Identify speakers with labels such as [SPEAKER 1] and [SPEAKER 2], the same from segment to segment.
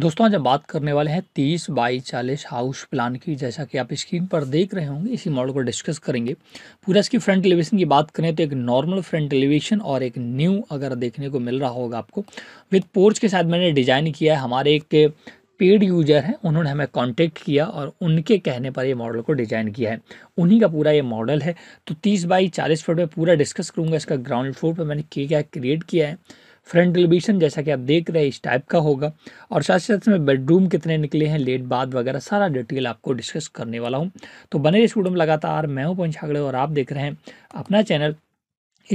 [SPEAKER 1] दोस्तों आज हम बात करने वाले हैं तीस बाई चालीस हाउस प्लान की जैसा कि आप स्क्रीन पर देख रहे होंगे इसी मॉडल को डिस्कस करेंगे पूरा इसकी फ्रंट एलिवेशन की बात करें तो एक नॉर्मल फ्रंट एलिवेशन और एक न्यू अगर देखने को मिल रहा होगा आपको विद पोर्च के साथ मैंने डिज़ाइन किया है हमारे एक पेड यूजर हैं उन्होंने हमें कांटेक्ट किया और उनके कहने पर ये मॉडल को डिज़ाइन किया है उन्हीं का पूरा ये मॉडल है तो तीस बाई चालीस फुट में पूरा डिस्कस करूँगा इसका ग्राउंड फ्लोर पर मैंने क्या क्या क्रिएट किया है फ्रंट एलिवेशन जैसा कि आप देख रहे हैं इस टाइप का होगा और साथ ही साथ में बेडरूम कितने निकले हैं लेट बाद वगैरह सारा डिटेल आपको डिस्कस करने वाला हूँ तो बने स्टूडेंट लगातार मैं हूँ पंचागड़े और आप देख रहे हैं अपना चैनल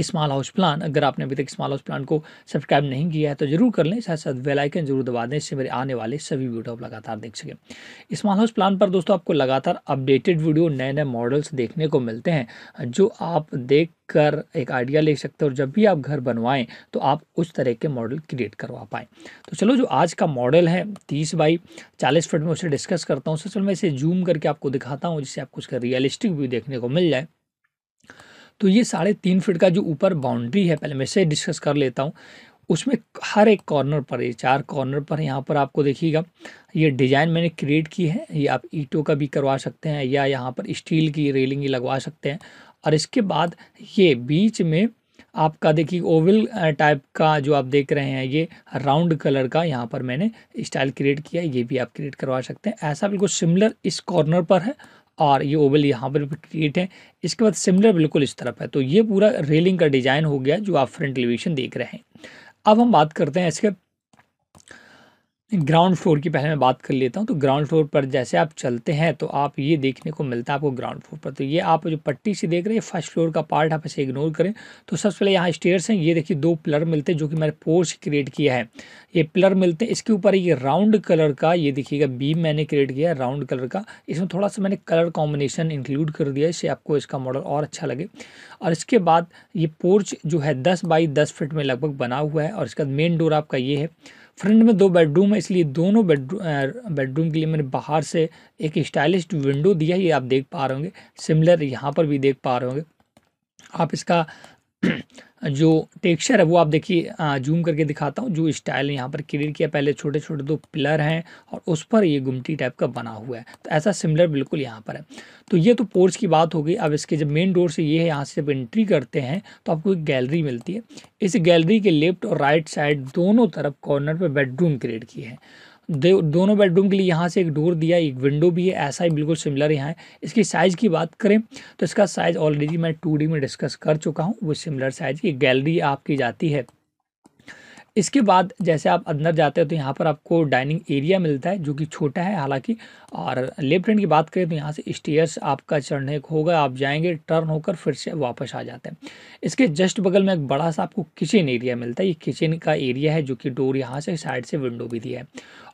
[SPEAKER 1] स्मॉल हाउस प्लान अगर आपने अभी तक स्मॉल हाउस प्लान को सब्सक्राइब नहीं किया है तो जरूर कर लें साथ साथ वेलाइकन जरूर दबा दें इससे मेरे आने वाले सभी वीडियो आप लगातार देख सकें स्मॉल हाउस प्लान पर दोस्तों आपको लगातार अपडेटेड वीडियो नए नए मॉडल्स देखने को मिलते हैं जो आप देख कर एक आइडिया ले सकते हो और जब भी आप घर बनवाएं तो आप उस तरह के मॉडल क्रिएट करवा पाएँ तो चलो जो आज का मॉडल है तीस बाई चालीस फिट में उसे डिस्कस करता हूँ चलो मैं इसे जूम करके आपको दिखाता हूँ जिससे आपको उसका रियलिस्टिक व्यू देखने को मिल जाए तो ये साढ़े तीन फिट का जो ऊपर बाउंड्री है पहले मैं इसे डिस्कस कर लेता हूँ उसमें हर एक कॉर्नर पर ये चार कॉर्नर पर यहाँ पर आपको देखिएगा ये डिज़ाइन मैंने क्रिएट की है ये आप ईटों का भी करवा सकते हैं या यहाँ पर स्टील की रेलिंग लगवा सकते हैं और इसके बाद ये बीच में आपका देखिए ओवल टाइप का जो आप देख रहे हैं ये राउंड कलर का यहाँ पर मैंने स्टाइल क्रिएट किया ये भी आप क्रिएट करवा सकते हैं ऐसा बिल्कुल सिमिलर इस कॉर्नर पर है और ये ओवल यहाँ पर भी क्रिएट है इसके बाद सिमिलर बिल्कुल इस तरफ है तो ये पूरा रेलिंग का डिज़ाइन हो गया जो आप फ्रंट एलिवेशन देख रहे हैं अब हम बात करते हैं इसके ग्राउंड फ्लोर की पहले मैं बात कर लेता हूँ तो ग्राउंड फ्लोर पर जैसे आप चलते हैं तो आप ये देखने को मिलता है आपको ग्राउंड फ्लोर पर तो ये आप जो पट्टी से देख रहे हैं फर्स्ट फ्लोर का पार्ट आप इसे इग्नोर करें तो सबसे पहले यहाँ स्टेयर्स हैं ये देखिए दो पिलर मिलते हैं जो कि मैंने पोर्स क्रिएट किया है ये पिलर मिलते हैं इसके ऊपर ये राउंड कलर का ये देखिएगा बीम मैंने क्रिएट किया है राउंड कलर का इसमें थोड़ा सा मैंने कलर कॉम्बिनेशन इंक्लूड कर दिया इससे आपको इसका मॉडल और अच्छा लगे और इसके बाद ये पोर्च जो है दस बाई दस फिट में लगभग बना हुआ है और इसका मेन डोर आपका ये है फ्रंट में दो बेडरूम है इसलिए दोनों बेडरूम बेडरूम के लिए मैंने बाहर से एक स्टाइलिश विंडो दिया ये आप देख पा रहे होंगे सिमिलर यहाँ पर भी देख पा रहे होंगे आप इसका जो टेक्सचर है वो आप देखिए जूम करके दिखाता हूँ जो स्टाइल यहाँ पर क्रिएट किया पहले छोटे छोटे दो पिलर हैं और उस पर ये गुमटी टाइप का बना हुआ है तो ऐसा सिमिलर बिल्कुल यहाँ पर है तो ये तो पोर्च की बात हो गई अब इसके जब मेन डोर से ये है यहाँ से जब एंट्री करते हैं तो आपको एक गैलरी मिलती है इस गैलरी के लेफ्ट और राइट साइड दोनों तरफ कॉर्नर पर बेडरूम क्रिएट किए हैं दोनों बेडरूम के लिए यहाँ से एक डोर दिया एक विंडो भी है ऐसा ही बिल्कुल सिमिलर यहाँ है इसकी साइज़ की बात करें तो इसका साइज़ ऑलरेडी मैं टू में डिस्कस कर चुका हूँ वो सिमिलर साइज़ की गैलरी आपकी जाती है इसके बाद जैसे आप अंदर जाते हो तो यहाँ पर आपको डाइनिंग एरिया मिलता है जो कि छोटा है हालांकि और लेफ्ट हैंड की बात करें तो यहाँ से स्टेयर्स आपका चढ़ने को होगा आप जाएंगे टर्न होकर फिर से वापस आ जाते हैं इसके जस्ट बगल में एक बड़ा सा आपको किचन एरिया मिलता है ये किचन का एरिया है जो कि डोर यहाँ से साइड से विंडो भी दिया है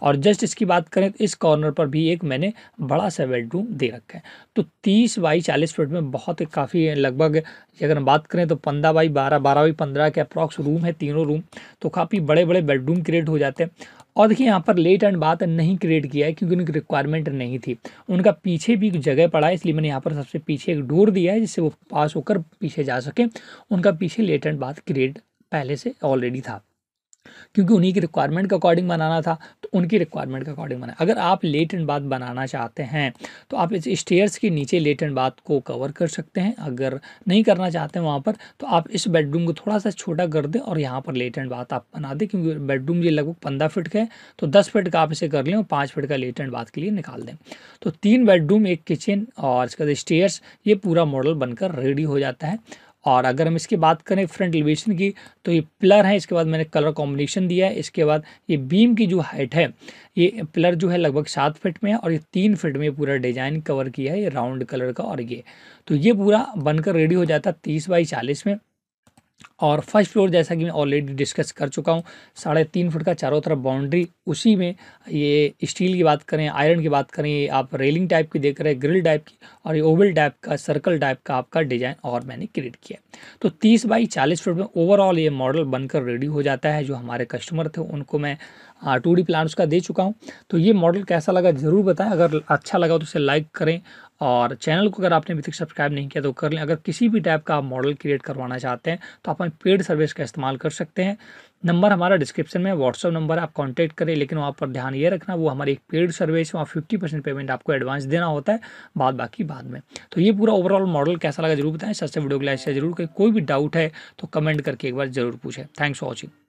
[SPEAKER 1] और जस्ट इसकी बात करें तो इस कॉर्नर पर भी एक मैंने बड़ा सा बेडरूम दे रखा है तो तीस बाई चालीस फिट में बहुत काफ़ी लगभग अगर हम बात करें तो पंद्रह बाई बारह बारह बाई पंद्रह के अप्रॉक्स रूम है तीनों रूम तो काफ़ी बड़े बड़े बेडरूम क्रिएट हो जाते हैं और देखिए यहाँ पर लेट एंड बात नहीं क्रिएट किया है क्योंकि उनकी रिक्वायरमेंट नहीं थी उनका पीछे भी जगह पड़ा है इसलिए मैंने यहाँ पर सबसे पीछे एक डोर दिया है जिससे वो पास होकर पीछे जा सकें उनका पीछे लेट एंड बात क्रिएट पहले से ऑलरेडी था क्योंकि उन्हीं की रिक्वायरमेंट के अकॉर्डिंग बनाना था तो उनकी रिक्वायरमेंट के अकॉर्डिंग बनाए अगर आप लेट एंड बात बनाना चाहते हैं तो आप इस स्टेयर्स के नीचे लेट एंड बात को कवर कर सकते हैं अगर नहीं करना चाहते हैं वहाँ पर तो आप इस बेडरूम को थोड़ा सा छोटा कर दें और यहाँ पर लेट एंड बात आप बना दें क्योंकि बेडरूम ये लगभग पंद्रह फिट का है तो दस फिट का आप इसे कर लें और पाँच फिट का लेट एंड बाथ के लिए निकाल दें तो तीन बेडरूम एक किचन और इसके बाद स्टेयर्स ये पूरा मॉडल बनकर रेडी हो जाता है और अगर हम इसकी बात करें फ्रंट एलिवेशन की तो ये पिलर है इसके बाद मैंने कलर कॉम्बिनेशन दिया है इसके बाद ये बीम की जो हाइट है ये पिलर जो है लगभग सात फिट में है और ये तीन फिट में पूरा डिज़ाइन कवर किया है ये राउंड कलर का और ये तो ये पूरा बनकर रेडी हो जाता है तीस बाई चालीस में और फर्स्ट फ्लोर जैसा कि मैं ऑलरेडी डिस्कस कर चुका हूँ साढ़े तीन फुट का चारों तरफ बाउंड्री उसी में ये स्टील की बात करें आयरन की बात करें ये आप रेलिंग टाइप की देख रहे हैं ग्रिल टाइप की और ये ओवल टाइप का सर्कल टाइप का आपका डिज़ाइन और मैंने क्रिएट किया तो तीस बाई चालीस फुट में ओवरऑल ये मॉडल बनकर रेडी हो जाता है जो हमारे कस्टमर थे उनको मैं टू डी का दे चुका हूँ तो ये मॉडल कैसा लगा ज़रूर बताएं अगर अच्छा लगा तो उसे लाइक करें और चैनल को अगर आपने अभी तक सब्सक्राइब नहीं किया तो कर लें अगर किसी भी टाइप का आप मॉडल क्रिएट करवाना चाहते हैं तो आप हमें पेड सर्विस का इस्तेमाल कर सकते हैं नंबर हमारा डिस्क्रिप्शन में व्हाट्सअप नंबर आप कांटेक्ट करें लेकिन वहाँ पर ध्यान ये रखना वो हमारी एक पेड सर्विस वहाँ फिफ्टी परसेंट पेमेंट आपको एडवांस देना होता है बाद बाकी बाद में तो ये पूरा ओवरऑल मॉडल कैसा लगा जरूर बताएं सबसे वीडियो को लाइक शेयर जरूर करें कोई भी डाउट है तो कमेंट करके एक बार जरूर पूछें थैंक्स फॉर वॉचिंग